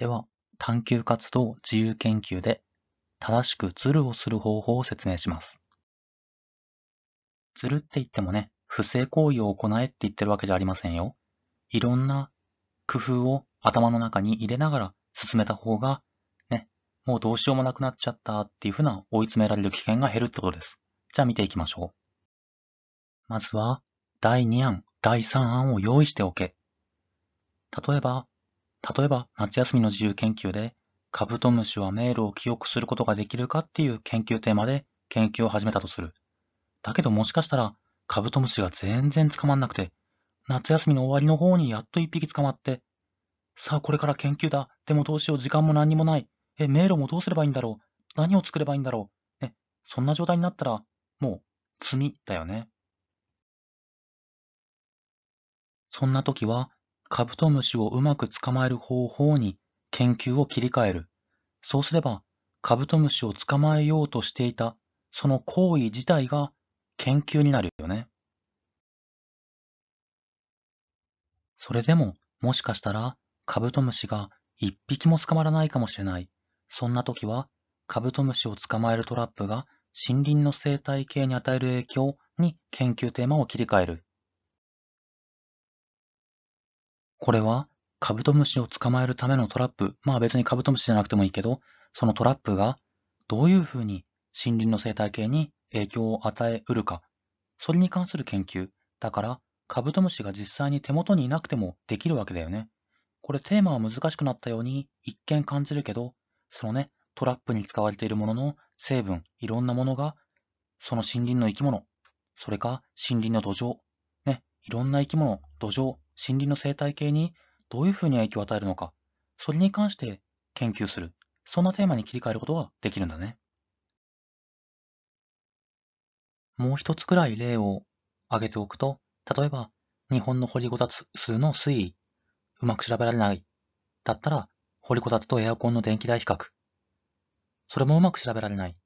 では、探究活動自由研究で正しくズルをする方法を説明します。ズルって言ってもね、不正行為を行えって言ってるわけじゃありませんよ。いろんな工夫を頭の中に入れながら進めた方が、ね、もうどうしようもなくなっちゃったっていうふうな追い詰められる危険が減るってことです。じゃあ見ていきましょう。まずは、第2案、第3案を用意しておけ。例えば、例えば夏休みの自由研究でカブトムシは迷路を記憶することができるかっていう研究テーマで研究を始めたとする。だけどもしかしたらカブトムシが全然捕まんなくて、夏休みの終わりの方にやっと一匹捕まって、さあこれから研究だ。でもどうしよう時間も何にもない。え、迷路もどうすればいいんだろう。何を作ればいいんだろう。えそんな状態になったら、もう、罪だよね。そんな時は、カブトムシをうまく捕まえる方法に研究を切り替える。そうすれば、カブトムシを捕まえようとしていた、その行為自体が研究になるよね。それでも、もしかしたら、カブトムシが一匹も捕まらないかもしれない。そんな時は、カブトムシを捕まえるトラップが森林の生態系に与える影響に研究テーマを切り替える。これはカブトムシを捕まえるためのトラップ。まあ別にカブトムシじゃなくてもいいけど、そのトラップがどういうふうに森林の生態系に影響を与えうるか。それに関する研究。だから、カブトムシが実際に手元にいなくてもできるわけだよね。これテーマは難しくなったように一見感じるけど、そのね、トラップに使われているものの成分、いろんなものが、その森林の生き物、それか森林の土壌、ね、いろんな生き物、土壌、森林の生態系にどういうふうに影響を与えるのか、それに関して研究する、そんなテーマに切り替えることができるんだね。もう一つくらい例を挙げておくと、例えば、日本の掘りごたつ数の推移、うまく調べられない、だったら、掘りごたつとエアコンの電気代比較。それもうまく調べられない。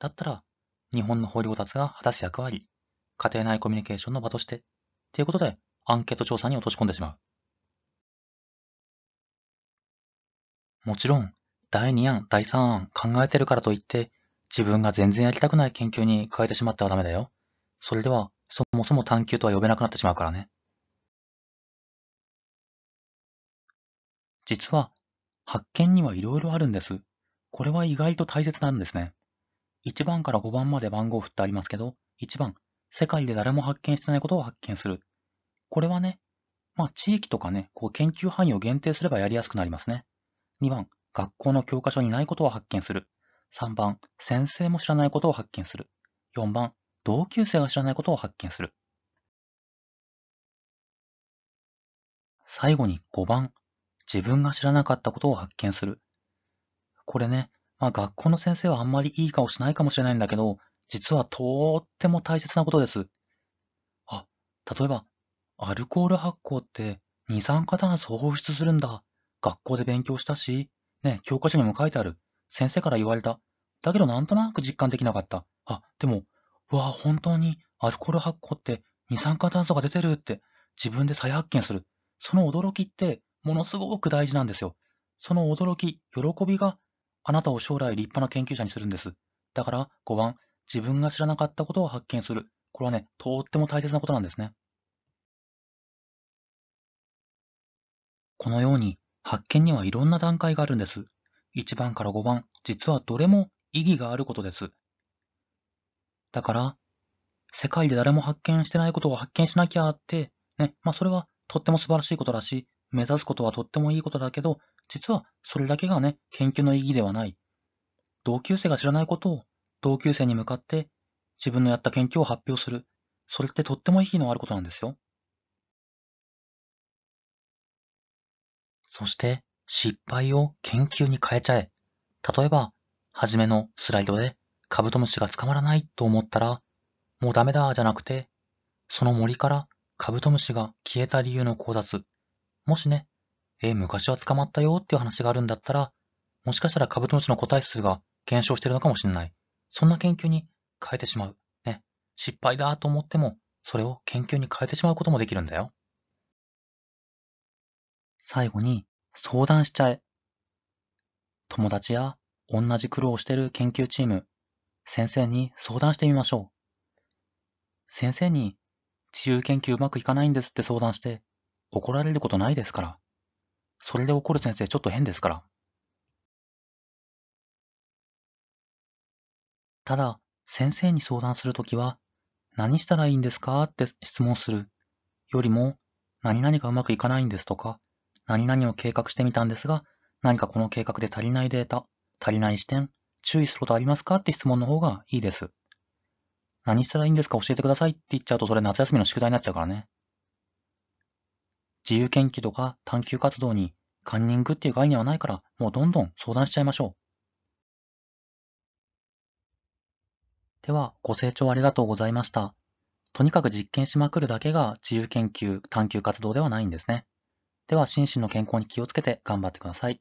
だったら、日本の掘りごたつが果たす役割、家庭内コミュニケーションの場として、ということでアンケート調査に落とし込んでしまう。もちろん、第2案、第3案考えてるからといって、自分が全然やりたくない研究に変えてしまってはダメだよ。それでは、そもそも探求とは呼べなくなってしまうからね。実は、発見にはいろいろあるんです。これは意外と大切なんですね。1番から5番まで番号を振ってありますけど、1番、世界で誰も発見してないことを発見する。これはね、まあ、地域とかね、こう研究範囲を限定すればやりやすくなりますね。2番、学校の教科書にないことを発見する。3番、先生も知らないことを発見する。4番、同級生が知らないことを発見する。最後に5番、自分が知らなかったことを発見する。これね、まあ学校の先生はあんまりいい顔しないかもしれないんだけど、実はとーっても大切なことです。あ、例えばアルコール発酵って二酸化炭素を放出するんだ。学校で勉強したし、ね、教科書にも書いてある。先生から言われた。だけどなんとなく実感できなかった。あ、でも、うわあ、本当にアルコール発酵って二酸化炭素が出てるって自分で再発見する。その驚きってものすごく大事なんですよ。その驚き、喜びがあなたを将来立派な研究者にするんです。だから5番、自分が知らなかったことを発見する。これはね、とっても大切なことなんですね。このように発見にはいろんな段階があるんです。1番から5番、実はどれも意義があることです。だから、世界で誰も発見してないことを発見しなきゃって、ね、まあそれはとっても素晴らしいことだし、目指すことはとってもいいことだけど、実はそれだけがね、研究の意義ではない。同級生が知らないことを同級生に向かって自分のやった研究を発表する。それってとっても意義のあることなんですよ。そして失敗を研究に変えちゃえ。例えば、初めのスライドでカブトムシが捕まらないと思ったら、もうダメだじゃなくて、その森からカブトムシが消えた理由の考察。もしね、え昔は捕まったよっていう話があるんだったら、もしかしたらカブトムシの個体数が減少してるのかもしれない。そんな研究に変えてしまう。ね。失敗だと思っても、それを研究に変えてしまうこともできるんだよ。最後に相談しちゃえ。友達や同じ苦労をしている研究チーム、先生に相談してみましょう。先生に自由研究うまくいかないんですって相談して怒られることないですから。それで怒る先生ちょっと変ですから。ただ、先生に相談するときは、何したらいいんですかって質問するよりも、何々がうまくいかないんですとか、何々を計画してみたんですが、何かこの計画で足りないデータ、足りない視点、注意することありますかって質問の方がいいです。何したらいいんですか教えてくださいって言っちゃうとそれ夏休みの宿題になっちゃうからね。自由研究とか探求活動にカンニングっていう概念はないから、もうどんどん相談しちゃいましょう。では、ご清聴ありがとうございました。とにかく実験しまくるだけが自由研究、探求活動ではないんですね。では心身の健康に気をつけて頑張ってください。